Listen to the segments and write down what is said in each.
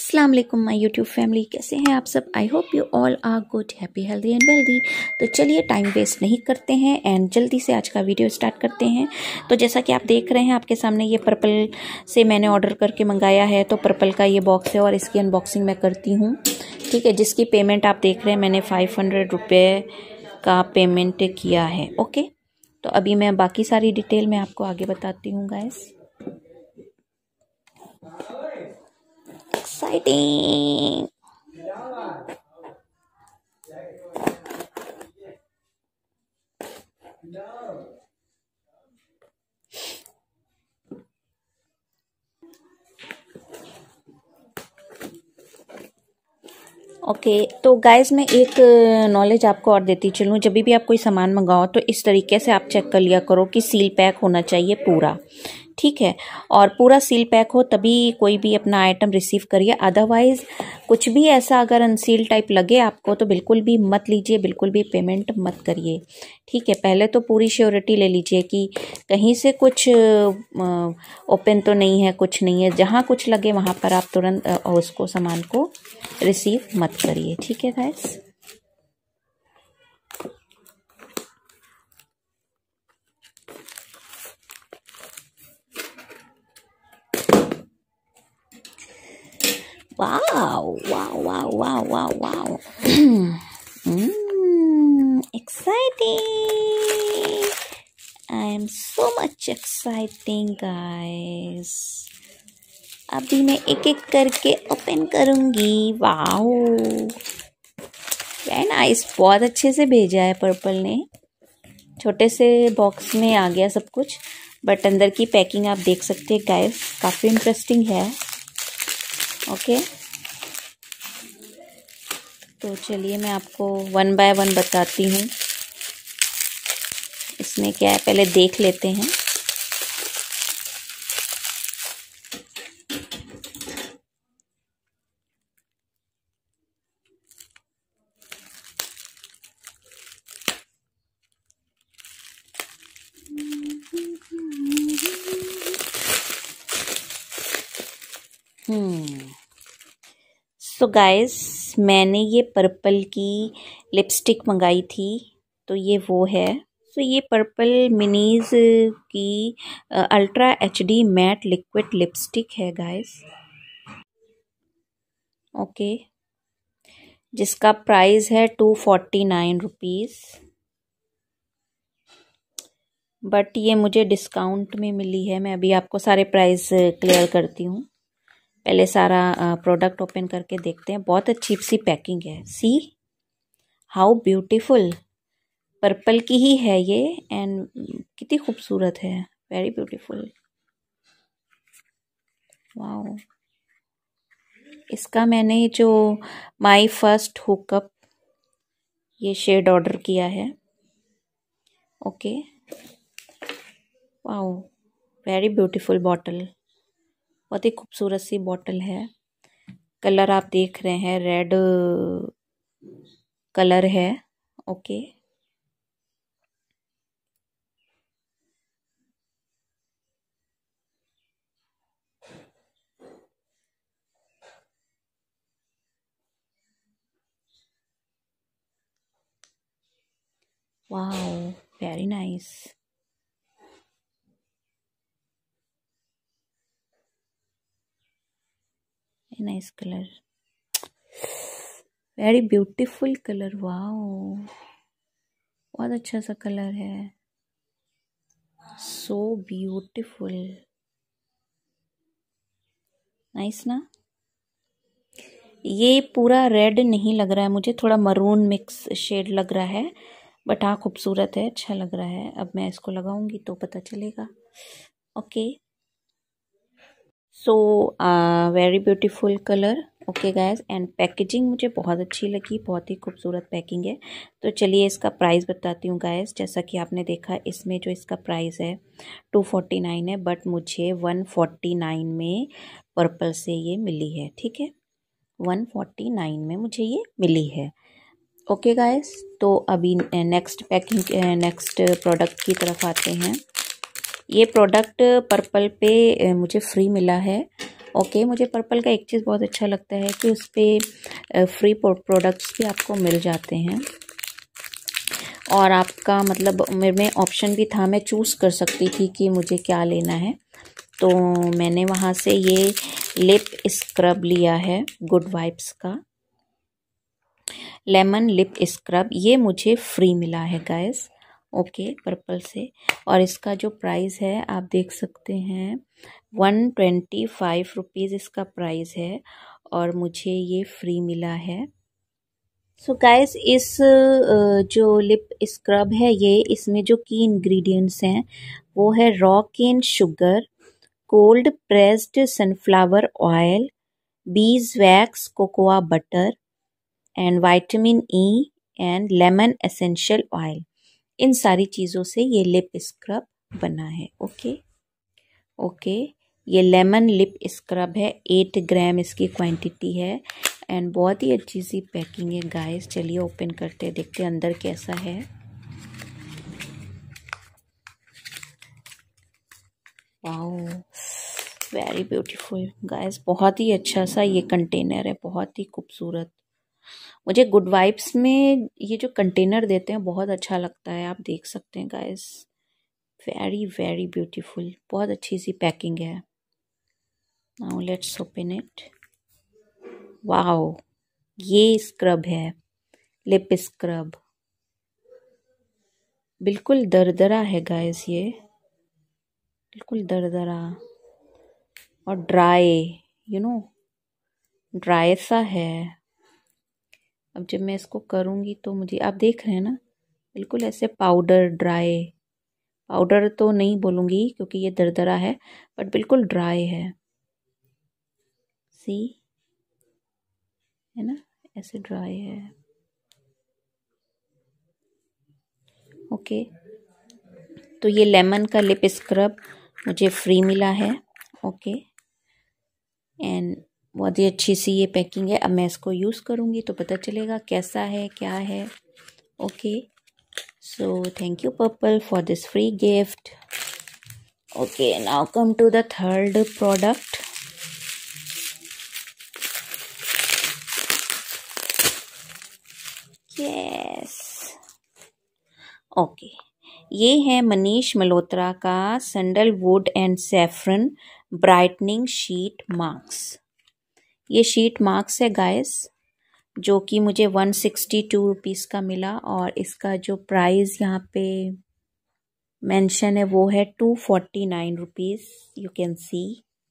Aslam my YouTube YouTube family कैसे हैं आप सब I hope you all are good happy healthy and wealthy तो चलिए टाइम वेस्ट नहीं करते हैं एंड जल्दी से आज का वीडियो स्टार्ट करते हैं तो जैसा कि आप देख रहे हैं आपके सामने ये पर्पल से मैंने ऑर्डर करके मंगाया है तो पर्पल का ये बॉक्स है और इसकी अनबॉक्सिंग मैं करती हूँ ठीक है जिसकी पेमेंट आप देख रहे हैं मैंने फाइव हंड्रेड रुपये का पेमेंट किया है ओके तो अभी मैं बाकी सारी डिटेल मैं आपको आगे बताती हूँ गैस exciting! ओके okay, तो गाइस मैं एक नॉलेज uh, आपको और देती चलूँ जब भी आप कोई सामान मंगाओ तो इस तरीके से आप चेक कर लिया करो कि सील पैक होना चाहिए पूरा ठीक है और पूरा सील पैक हो तभी कोई भी अपना आइटम रिसीव करिए अदरवाइज़ कुछ भी ऐसा अगर अनसील टाइप लगे आपको तो बिल्कुल भी मत लीजिए बिल्कुल भी पेमेंट मत करिए ठीक है पहले तो पूरी श्योरिटी ले लीजिए कि कहीं से कुछ ओपन तो नहीं है कुछ नहीं है जहाँ कुछ लगे वहाँ पर आप तुरंत उसको सामान को रिसीव मत करिए ठीक है guys Wow, wow, wow, wow, wow, wow. mm, exciting. I am so much exciting, guys. अभी मैं एक एक करके ओपन करूंगी वाओ वेरी नाइस बहुत अच्छे से भेजा है पर्पल ने छोटे से बॉक्स में आ गया सब कुछ बट अंदर की पैकिंग आप देख सकते हैं गाइस काफ़ी इंटरेस्टिंग है ओके तो चलिए मैं आपको वन बाय वन बताती हूँ इसमें क्या है पहले देख लेते हैं Hmm. सो so गाइस मैंने ये पर्पल की लिपस्टिक मंगाई थी तो ये वो है सो so ये पर्पल मिनीज़ की ultra H D matte liquid lipstick है गाइस ओके okay. जिसका प्राइस है two forty nine rupees but ये मुझे डिस्काउंट में मिली है मैं अभी आपको सारे प्राइस क्लियर करती हूँ पहले सारा प्रोडक्ट ओपन करके देखते हैं बहुत अच्छी सी पैकिंग है सी हाउ ब्यूटीफुल पर्पल की ही है ये एंड कितनी खूबसूरत है वेरी ब्यूटीफुल वाओ इसका मैंने जो माय फर्स्ट हुकअप ये शेड ऑर्डर किया है okay wow very beautiful bottle बहुत ही खूबसूरत सी बॉटल है कलर आप देख रहे हैं रेड कलर है ओके वाह very nice very nice colour very beautiful colour wow बहुत अच्छा सा कलर है सो ब्यूटीफुल नाइस ना ये पूरा रेड नहीं लग रहा है मुझे थोड़ा मरून मिक्स शेड लग रहा है बट हाँ खूबसूरत है अच्छा लग रहा है अब मैं इसको लगाऊंगी तो पता चलेगा okay okay. So very beautiful colour okay guys and packaging मुझे बहुत अच्छी लगी बहुत ही खूबसूरत पैकिंग है तो चलिए इसका प्राइस बताती हूँ गायस जैसा कि आपने देखा इसमें जो इसका प्राइस है टू फोर्टी नाइन है बट मुझे वन फोर्टी नाइन में पर्पल से ये मिली है ठीक है वन फोर्टी नाइन में मुझे ये मिली है ओके okay गायस तो अभी नेक्स्ट पैकिंग नेक्स्ट प्रोडक्ट की तरफ आते हैं ये प्रोडक्ट पर्पल पे मुझे फ्री मिला है ओके मुझे पर्पल का एक चीज़ बहुत अच्छा लगता है कि उस पर फ्री प्रोडक्ट्स भी आपको मिल जाते हैं और आपका मतलब मेरे में ऑप्शन भी था मैं चूज़ कर सकती थी कि मुझे क्या लेना है तो मैंने वहाँ से ये लिप स्क्रब लिया है गुड वाइब्स का लेमन लिप स्क्रब ये मुझे फ्री मिला है गैस ओके पर्पल से और इसका जो प्राइस है आप देख सकते हैं वन ट्वेंटी फाइव रुपीज़ इसका प्राइस है और मुझे ये फ्री मिला है सो so गाइस इस जो लिप स्क्रब है ये इसमें जो की इंग्रेडिएंट्स हैं वो है raw cane sugar cold pressed sunflower oil beeswax cocoa butter and vitamin E and lemon essential oil इन सारी चीज़ों से ये लिप स्क्रब बना है ओके ओके ये लेमन लिप स्क्रब है एट ग्राम इसकी क्वांटिटी है एंड बहुत ही अच्छी सी पैकिंग है गाइस चलिए ओपन करते हैं देखते हैं अंदर कैसा है वाओ वेरी ब्यूटीफुल गाइस बहुत ही अच्छा सा ये कंटेनर है बहुत ही खूबसूरत मुझे गुड वाइब्स में ये जो कंटेनर देते हैं बहुत अच्छा लगता है आप देख सकते हैं गाइस वेरी वेरी ब्यूटीफुल बहुत अच्छी सी पैकिंग है now let's open it wow ये स्क्रब है लिप स्क्रब बिल्कुल दरदरा है गाइस ये बिल्कुल दरदरा और ड्राई यू नो ड्राई सा है अब जब मैं इसको करूँगी तो मुझे आप देख रहे हैं ना बिल्कुल ऐसे पाउडर ड्राई पाउडर तो नहीं बोलूँगी क्योंकि ये दरदरा है बट बिल्कुल ड्राई है सी है ना ऐसे ड्राई है ओके तो ये लेमन का लिप स्क्रब मुझे फ्री मिला है ओके एंड बहुत ही अच्छी सी ये पैकिंग है अब मैं इसको यूज़ करूँगी तो पता चलेगा कैसा है क्या है okay so thank you Purplle for this free gift okay now come to the third product yes okay ये है मनीष मल्होत्रा का sandalwood and saffron brightening sheet mask ये शीट मार्क्स है गाइस जो कि मुझे वन सिक्सटी टू रुपीज़ का मिला और इसका जो प्राइस यहाँ पे मेंशन है वो है two forty nine rupees you can see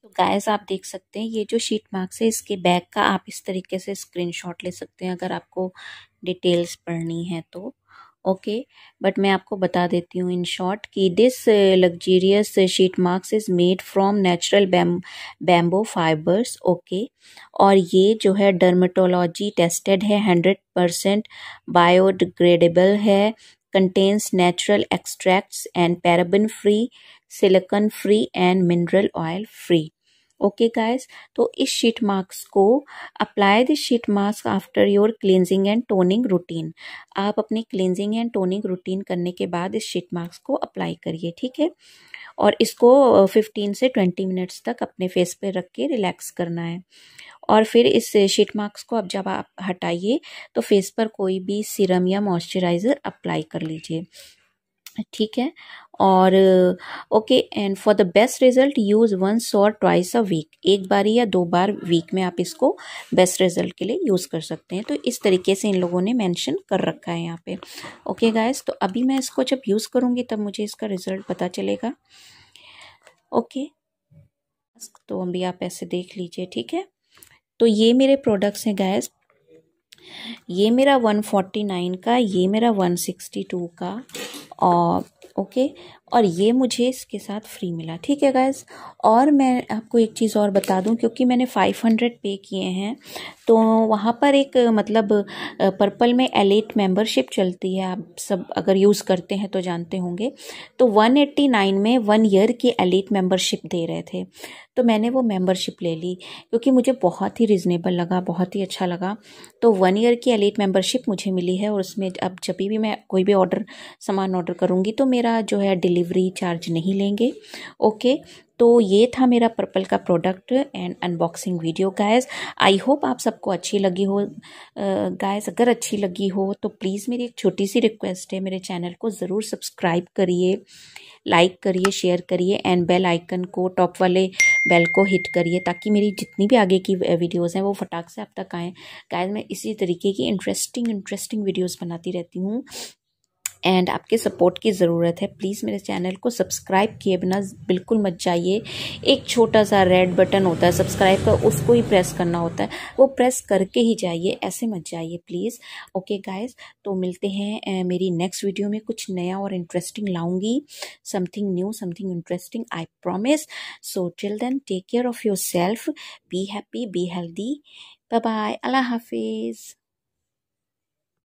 तो गाइस आप देख सकते हैं ये जो शीट मार्क्स है इसके बैग का आप इस तरीके से स्क्रीनशॉट ले सकते हैं अगर आपको डिटेल्स पढ़नी है तो ओके बट मैं आपको बता देती हूँ इन शॉर्ट कि this luxurious sheet masks is made from natural bam bamboo fibres okay और ये जो है डर्मेटोलॉजी टेस्टेड है हंड्रेड परसेंट बायोडिग्रेडेबल है contains natural extracts and paraben free silicon free and mineral oil free okay guys तो इस sheet mask को apply this sheet mask after your cleansing and toning routine आप अपनी cleansing and toning routine करने के बाद इस शीट मास्क को अप्लाई करिए ठीक है और इसको 15 से 20 मिनट्स तक अपने फेस पे रख के रिलैक्स करना है और फिर इस शीट मार्क्स को अब जब आप हटाइए तो फेस पर कोई भी सीरम या मॉइस्चराइज़र अप्लाई कर लीजिए ठीक है और okay and for the best result use once और ट्वाइस अ वीक एक बार या दो बार वीक में आप इसको बेस्ट रिजल्ट के लिए यूज़ कर सकते हैं तो इस तरीके से इन लोगों ने मेंशन कर रखा है यहाँ पे ओके okay गाइस तो अभी मैं इसको जब यूज़ करूँगी तब मुझे इसका रिज़ल्ट पता चलेगा ओके okay. तो अभी आप ऐसे देख लीजिए ठीक है तो ये मेरे प्रोडक्ट्स हैं गैस ये मेरा वन फोर्टी नाइन का ये मेरा वन सिक्सटी टू का ओके और ये मुझे इसके साथ फ्री मिला ठीक है गाइज और मैं आपको एक चीज़ और बता दूं क्योंकि मैंने 500 पे किए हैं तो वहाँ पर एक मतलब पर्पल में एलेट मेंबरशिप चलती है आप सब अगर यूज़ करते हैं तो जानते होंगे तो 189 में वन ईयर की एलेट मेंबरशिप दे रहे थे तो मैंने वो मेंबरशिप ले ली क्योंकि मुझे बहुत ही रिजनेबल लगा बहुत ही अच्छा लगा तो वन ईयर की एलेट मेंबरशिप मुझे मिली है और उसमें अब जब भी मैं कोई भी ऑर्डर सामान ऑर्डर करूँगी तो मेरा जो है डिलीवरी डिलीवरी चार्ज नहीं लेंगे ओके तो ये था मेरा पर्पल का product and unboxing video guys I hope आप सबको अच्छी लगी हो गाइस अगर अच्छी लगी हो तो प्लीज़ मेरी एक छोटी सी रिक्वेस्ट है मेरे चैनल को ज़रूर सब्सक्राइब करिए लाइक करिए शेयर करिए एंड बेल आइकन को टॉप वाले बेल को हिट करिए ताकि मेरी जितनी भी आगे की वीडियोस हैं वो फटाक से आप तक आएँ गाइस मैं इसी तरीके की इंटरेस्टिंग इंटरेस्टिंग वीडियोज़ बनाती रहती हूँ एंड आपके सपोर्ट की ज़रूरत है प्लीज़ मेरे चैनल को सब्सक्राइब किए बिना बिल्कुल मत जाइए एक छोटा सा रेड बटन होता है सब्सक्राइब का उसको ही प्रेस करना होता है वो प्रेस करके ही जाइए ऐसे मत जाइए प्लीज़ ओके गाइज तो मिलते हैं मेरी नेक्स्ट वीडियो में कुछ नया और इंटरेस्टिंग लाऊंगी something new something interesting I promise so till take care of yourself be happy be healthy bye bye अल्लाह हाफिज़